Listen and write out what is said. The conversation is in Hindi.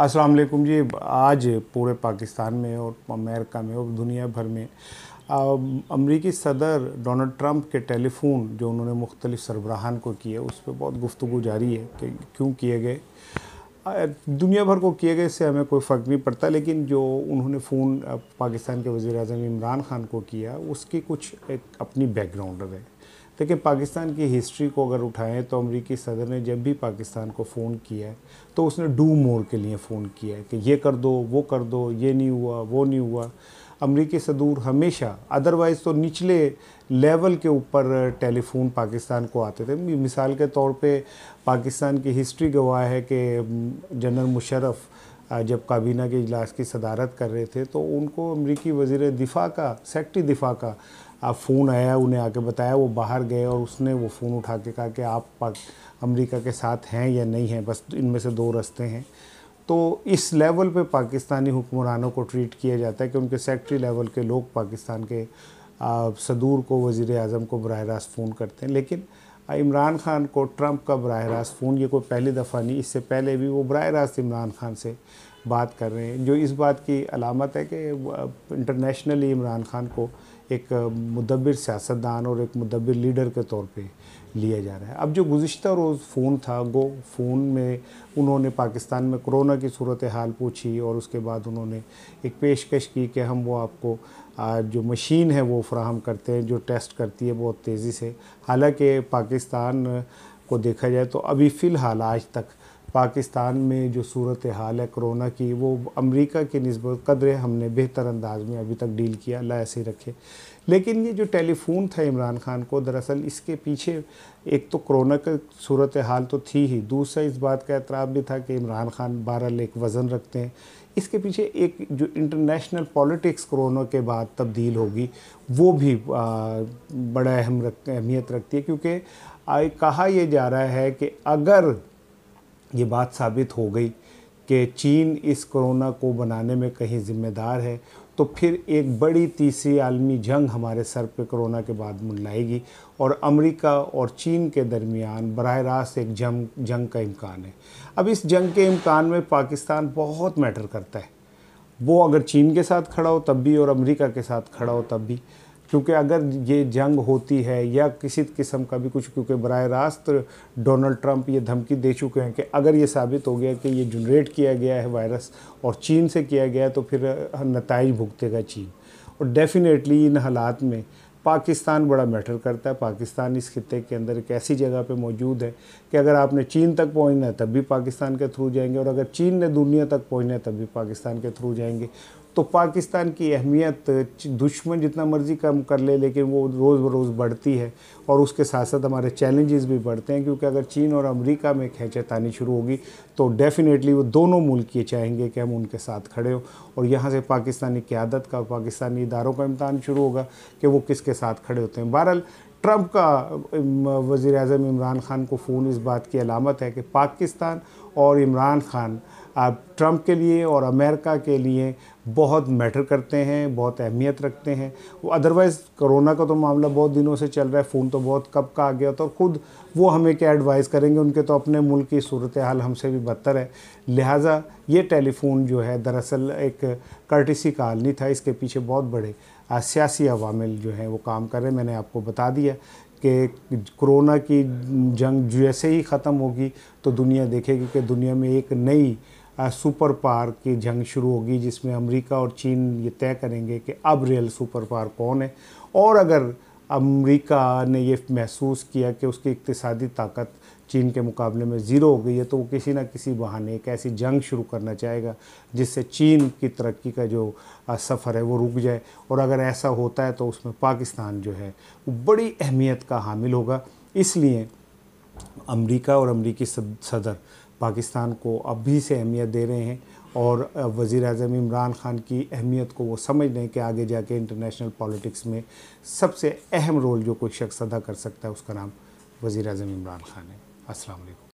अस्सलाम वालेकुम जी आज पूरे पाकिस्तान में और अमेरिका में और दुनिया भर में अमरीकी सदर डोनल्ड ट्रंप के टेलीफोन जो उन्होंने मुख्तलिफ सरबराहान को किए उस पर बहुत गुफ्तु जारी है कि क्यों किए गए दुनिया भर को किए गए इससे हमें कोई फ़र्क नहीं पड़ता लेकिन जो उन्होंने फ़ोन पाकिस्तान के वज़ी अजम इमरान खान को किया उसकी कुछ एक अपनी बैकग्राउंड है लेकिन पाकिस्तान की हिस्ट्री को अगर उठाएं तो अमरीकी सदर ने जब भी पाकिस्तान को फ़ोन किया है तो उसने डू मोर के लिए फ़ोन किया है कि ये कर दो वो कर दो ये नहीं हुआ वो नहीं हुआ अमरीकी सदूर हमेशा अदरवाइज़ तो निचले लेवल के ऊपर टेलीफोन पाकिस्तान को आते थे मिसाल के तौर पे पाकिस्तान की हिस्ट्री गवाह है कि जनरल मुशरफ़ जब काबीना के इजलास की सदारत कर रहे थे तो उनको अमरीकी वजीर दिफा का सेक्रटरी दिफा का आप फ़ोन आया उन्हें आके बताया वो बाहर गए और उसने वो फ़ोन उठा के कहा कि आप पाक अमेरिका के साथ हैं या नहीं हैं बस इनमें से दो रास्ते हैं तो इस लेवल पे पाकिस्तानी हुक्मरानों को ट्रीट किया जाता है कि उनके सेक्ट्री लेवल के लोग पाकिस्तान के सदूर को वज़ी अजम को बरह रास्त फ़ोन करते हैं लेकिन इमरान खान को ट्रंप का बरह रास्त फ़ोन ये कोई पहली दफ़ा नहीं इससे पहले भी वो बरह रास्त इमरान खान से बात कर रहे हैं जो इस बात की अलामत है कि इंटरनेशनली इमरान खान को एक मुदबिर सियासतदान और एक मुदबिर लीडर के तौर पे लिया जा रहा है अब जो गुज्त रोज़ फ़ोन था गो फ़ोन में उन्होंने पाकिस्तान में कोरोना की सूरत हाल पूछी और उसके बाद उन्होंने एक पेशकश की कि हम वो आपको जो मशीन है वो फ्राहम करते हैं जो टेस्ट करती है बहुत तेज़ी से हालांकि पाकिस्तान को देखा जाए तो अभी फ़िलहाल आज तक पाकिस्तान में जो सूरत हाल है कोरोना की वो अमेरिका के नस्बत कदर हमने बेहतर अंदाज में अभी तक डील किया अल्लाह ऐसे ही रखे लेकिन ये जो टेलीफोन था इमरान खान को दरअसल इसके पीछे एक तो कोरोना का सूरत हाल तो थी ही दूसरा इस बात का एतराब भी था कि इमरान खान बारह एक वज़न रखते हैं इसके पीछे एक जो इंटरनेशनल पॉलिटिक्स कोरोना के बाद तब्दील होगी वो भी आ, बड़ा अहम रख अहमियत रखती है क्योंकि कहा यह जा रहा है कि अगर ये बात साबित हो गई कि चीन इस कोरोना को बनाने में कहीं ज़िम्मेदार है तो फिर एक बड़ी तीसरी आलमी जंग हमारे सर पे कोरोना के बाद मुंडलाएगी और अमेरिका और चीन के दरमियान बरह रास्त एक जंग जंग का इम्कान है अब इस जंग के इम्कान में पाकिस्तान बहुत मैटर करता है वो अगर चीन के साथ खड़ा हो तब भी और अमेरिका के साथ खड़ा हो तब भी क्योंकि अगर ये जंग होती है या किसी किस्म का भी कुछ क्योंकि बर रास्त डोनाल्ड ट्रंप ये धमकी दे चुके हैं कि अगर ये साबित हो गया कि ये जनरेट किया गया है वायरस और चीन से किया गया तो फिर नतज भुगतेगा चीन और डेफिनेटली इन हालात में पाकिस्तान बड़ा मैटर करता है पाकिस्तान इस खत्े के अंदर एक ऐसी जगह पे मौजूद है कि अगर आपने चीन तक पहुंचना है तब भी पाकिस्तान के थ्रू जाएंगे और अगर चीन ने दुनिया तक पहुंचना है तब भी पाकिस्तान के थ्रू जाएंगे तो पाकिस्तान की अहमियत दुश्मन जितना मर्जी कम कर ले लेकिन वो रोज़ बरोज़ बढ़ती है और उसके साथ साथ हमारे चैलेंजेस भी बढ़ते हैं क्योंकि अगर चीन और अमेरिका में खेचेतानी शुरू होगी तो डेफ़िनेटली वो दोनों मुल्क ये चाहेंगे कि हम उनके साथ खड़े हों और यहाँ से पाकिस्तानी क्यादत का पाकिस्तानी इदारों का इम्तहान शुरू होगा कि वो किसके साथ खड़े होते हैं बहरहाल ट्रंप का वज़ी अजम इमरान ख़ान को फ़ोन इस बात की अलामत है कि पाकिस्तान और इमरान ख़ान आप ट्रंप के लिए और अमेरिका के लिए बहुत मैटर करते हैं बहुत अहमियत रखते हैं वो अदरवाइज़ कोरोना का तो मामला बहुत दिनों से चल रहा है फ़ोन तो बहुत कब का आ गया तो ख़ुद वो हमें क्या एडवाइस करेंगे उनके तो अपने मुल्क की सूरत हाल हमसे भी बदतर है लिहाजा ये टेलीफोन जो है दरअसल एक कर्टिसी का आलनी था इसके पीछे बहुत बड़े सियासी अवामिल जो हैं वो काम कर रहे हैं मैंने आपको बता दिया कि कोरोना की जंग जैसे ही ख़त्म होगी तो दुनिया देखेगी कि दुनिया में एक नई सुपर पावर की जंग शुरू होगी जिसमें अमेरिका और चीन ये तय करेंगे कि अब रियल सुपर पावर कौन है और अगर अमेरिका ने ये महसूस किया कि उसकी इकतसादी ताकत चीन के मुकाबले में ज़ीरो हो गई है तो वो किसी ना किसी बहाने एक ऐसी जंग शुरू करना चाहेगा जिससे चीन की तरक्की का जो सफ़र है वो रुक जाए और अगर ऐसा होता है तो उसमें पाकिस्तान जो है वो बड़ी अहमियत का हामिल होगा इसलिए अमेरिका और अमरीकी सदर पाकिस्तान को अभी से अहमियत दे रहे हैं और वज़ी अजम इमरान ख़ान की अहमियत को वो समझ लें कि आगे जाके इंटरनेशनल पॉलिटिक्स में सबसे अहम रोल जो कोई शख्स अदा कर सकता है उसका नाम वज़ी अजम इमरान ख़ान है असलकुम